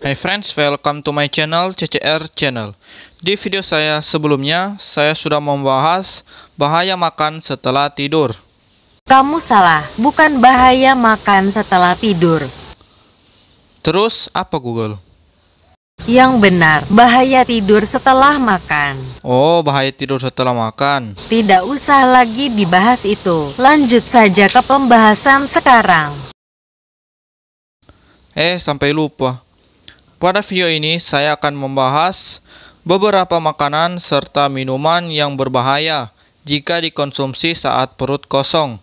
Hai friends, welcome to my channel CCR Channel. Di video saya sebelumnya, saya sudah membahas bahaya makan setelah tidur. Kamu salah, bukan bahaya makan setelah tidur. Terus apa Google? Yang benar, bahaya tidur setelah makan. Oh, bahaya tidur setelah makan. Tidak usah lagi dibahas itu. Lanjut saja ke pembahasan sekarang. Eh, sampai lupa. Pada video ini saya akan membahas beberapa makanan serta minuman yang berbahaya jika dikonsumsi saat perut kosong.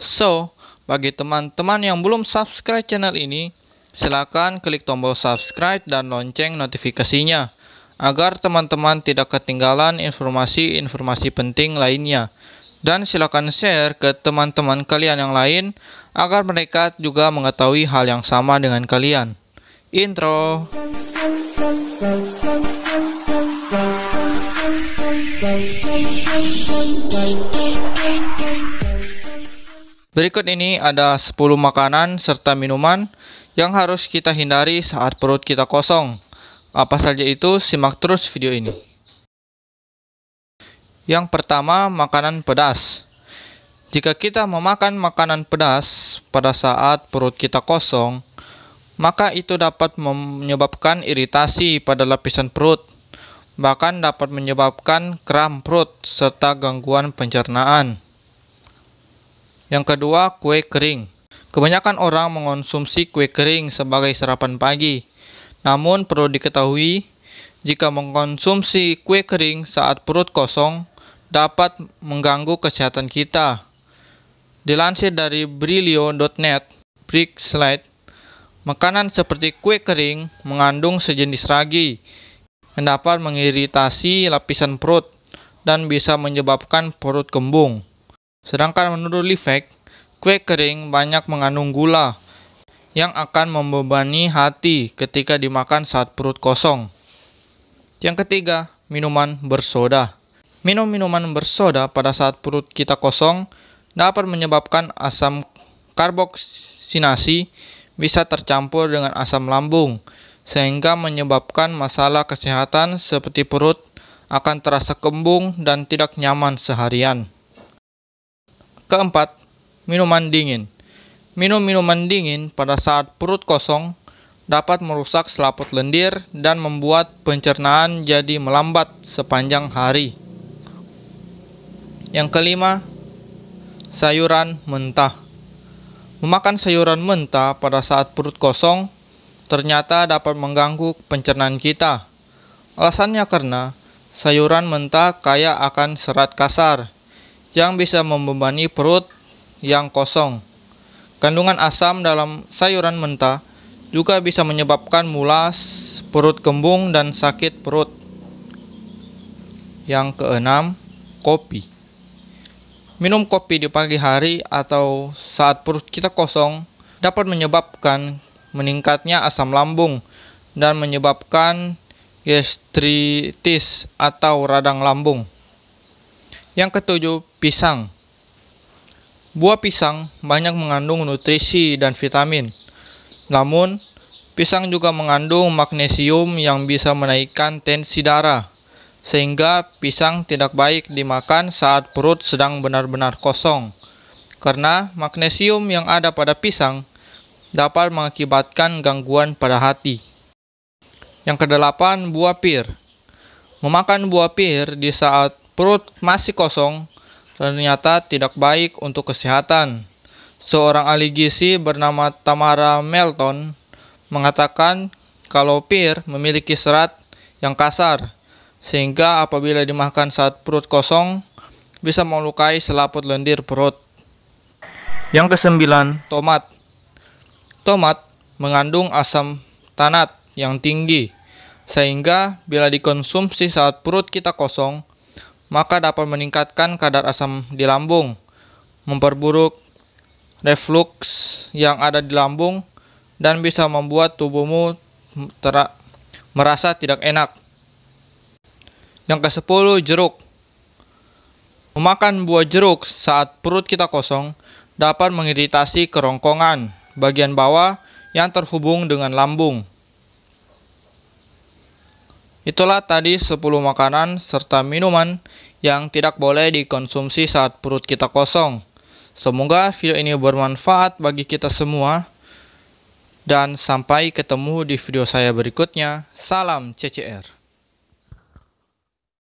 So, bagi teman-teman yang belum subscribe channel ini, silakan klik tombol subscribe dan lonceng notifikasinya agar teman-teman tidak ketinggalan informasi-informasi penting lainnya. Dan silakan share ke teman-teman kalian yang lain agar mereka juga mengetahui hal yang sama dengan kalian. Intro. Berikut ini ada 10 makanan serta minuman yang harus kita hindari saat perut kita kosong. Apa saja itu? Simak terus video ini. Yang pertama, makanan pedas. Jika kita memakan makanan pedas pada saat perut kita kosong, maka itu dapat menyebabkan iritasi pada lapisan perut, bahkan dapat menyebabkan kram perut serta gangguan pencernaan. Yang kedua, kue kering. Kebanyakan orang mengonsumsi kue kering sebagai sarapan pagi. Namun perlu diketahui, jika mengkonsumsi kue kering saat perut kosong dapat mengganggu kesehatan kita. Dilansir dari brilio.net, Brick Slide, Makanan seperti kue kering mengandung sejenis ragi yang dapat mengiritasi lapisan perut dan bisa menyebabkan perut kembung. Sedangkan menurut Livek, kue kering banyak mengandung gula yang akan membebani hati ketika dimakan saat perut kosong. Yang ketiga, minuman bersoda. Minum minuman bersoda pada saat perut kita kosong dapat menyebabkan asam karboksinasi bisa tercampur dengan asam lambung, sehingga menyebabkan masalah kesehatan seperti perut akan terasa kembung dan tidak nyaman seharian. Keempat, minuman dingin. Minum minuman dingin pada saat perut kosong dapat merusak selaput lendir dan membuat pencernaan jadi melambat sepanjang hari. Yang kelima, sayuran mentah. Memakan sayuran mentah pada saat perut kosong ternyata dapat mengganggu pencernaan kita. Alasannya karena sayuran mentah kaya akan serat kasar yang bisa membebani perut yang kosong. Kandungan asam dalam sayuran mentah juga bisa menyebabkan mulas, perut kembung, dan sakit perut. Yang keenam, kopi. Minum kopi di pagi hari atau saat perut kita kosong dapat menyebabkan meningkatnya asam lambung dan menyebabkan gastritis atau radang lambung. Yang ketujuh, pisang. Buah pisang banyak mengandung nutrisi dan vitamin. Namun, pisang juga mengandung magnesium yang bisa menaikkan tensi darah sehingga pisang tidak baik dimakan saat perut sedang benar-benar kosong. Karena magnesium yang ada pada pisang dapat mengakibatkan gangguan pada hati. Yang kedelapan, buah pir. Memakan buah pir di saat perut masih kosong ternyata tidak baik untuk kesehatan. Seorang ahli gizi bernama Tamara Melton mengatakan kalau pir memiliki serat yang kasar sehingga apabila dimakan saat perut kosong bisa melukai selaput lendir perut. Yang kesembilan, tomat. Tomat mengandung asam tanat yang tinggi, sehingga bila dikonsumsi saat perut kita kosong, maka dapat meningkatkan kadar asam di lambung, memperburuk reflux yang ada di lambung, dan bisa membuat tubuhmu merasa tidak enak. Yang ke sepuluh jeruk. Memakan buah jeruk saat perut kita kosong dapat mengiritasi kerongkongan bagian bawah yang terhubung dengan lambung. Itulah tadi 10 makanan serta minuman yang tidak boleh dikonsumsi saat perut kita kosong. Semoga video ini bermanfaat bagi kita semua. Dan sampai ketemu di video saya berikutnya. Salam CCR.